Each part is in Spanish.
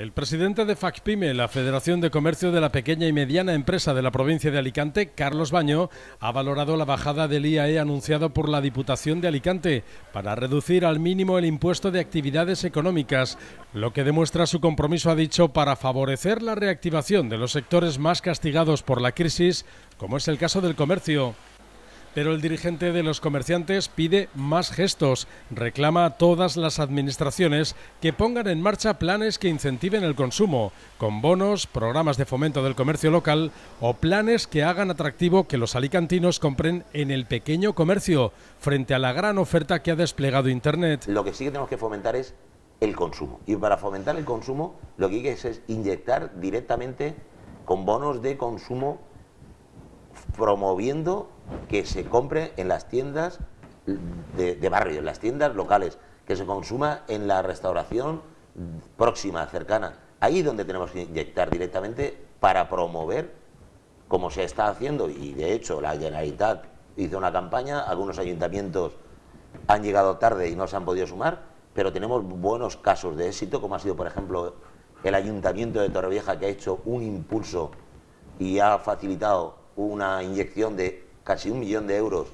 El presidente de FACPIME, la Federación de Comercio de la Pequeña y Mediana Empresa de la provincia de Alicante, Carlos Baño, ha valorado la bajada del IAE anunciado por la Diputación de Alicante para reducir al mínimo el impuesto de actividades económicas, lo que demuestra su compromiso, ha dicho, para favorecer la reactivación de los sectores más castigados por la crisis, como es el caso del comercio. Pero el dirigente de los comerciantes pide más gestos. Reclama a todas las administraciones que pongan en marcha planes que incentiven el consumo, con bonos, programas de fomento del comercio local o planes que hagan atractivo que los alicantinos compren en el pequeño comercio, frente a la gran oferta que ha desplegado Internet. Lo que sí que tenemos que fomentar es el consumo. Y para fomentar el consumo, lo que hay que hacer es inyectar directamente con bonos de consumo promoviendo que se compre en las tiendas de, barrio, en las tiendas locales, que se consuma en la restauración próxima, cercana. Ahí es donde tenemos que inyectar directamente para promover, como se está haciendo, y de hecho la Generalitat hizo una campaña, algunos ayuntamientos han llegado tarde y no se han podido sumar, pero tenemos buenos casos de éxito, como ha sido, por ejemplo, el Ayuntamiento de Torrevieja, que ha hecho un impulso y ha facilitado una inyección de casi un millón de euros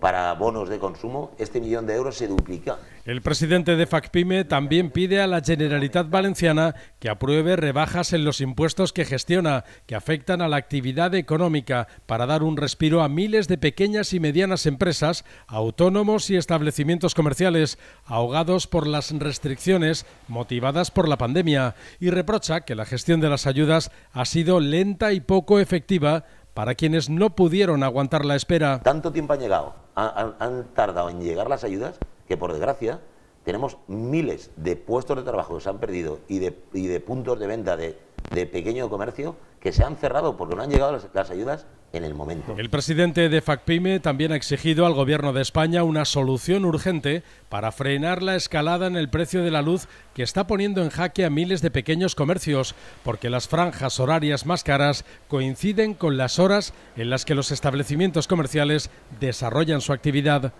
para bonos de consumo, este millón de euros se duplica. El presidente de FACPIME también pide a la Generalitat Valenciana que apruebe rebajas en los impuestos que gestiona, que afectan a la actividad económica, para dar un respiro a miles de pequeñas y medianas empresas, autónomos y establecimientos comerciales, ahogados por las restricciones motivadas por la pandemia, y reprocha que la gestión de las ayudas ha sido lenta y poco efectiva para quienes no pudieron aguantar la espera. Tanto tiempo han llegado, han, tardado en llegar las ayudas que por desgracia tenemos miles de puestos de trabajo que se han perdido y de, puntos de venta de, pequeño comercio que se han cerrado porque no han llegado las ayudas el El presidente de FACPIME también ha exigido al Gobierno de España una solución urgente para frenar la escalada en el precio de la luz que está poniendo en jaque a miles de pequeños comercios, porque las franjas horarias más caras coinciden con las horas en las que los establecimientos comerciales desarrollan su actividad.